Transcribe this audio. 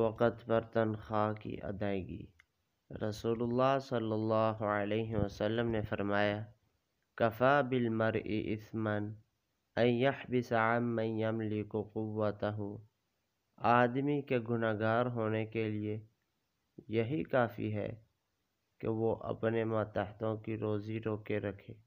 وقت پر تنخواہ کی ادائیگی رسول اللہ صلی اللہ علیہ وسلم نے فرمایا کفا بالمرء اثمن ان یحبس عن من یملک قوته آدمی کے گناہ گار ہونے کے لیے یہی کافی ہے کہ وہ اپنے ماتحتوں کی روزی روکے رکھے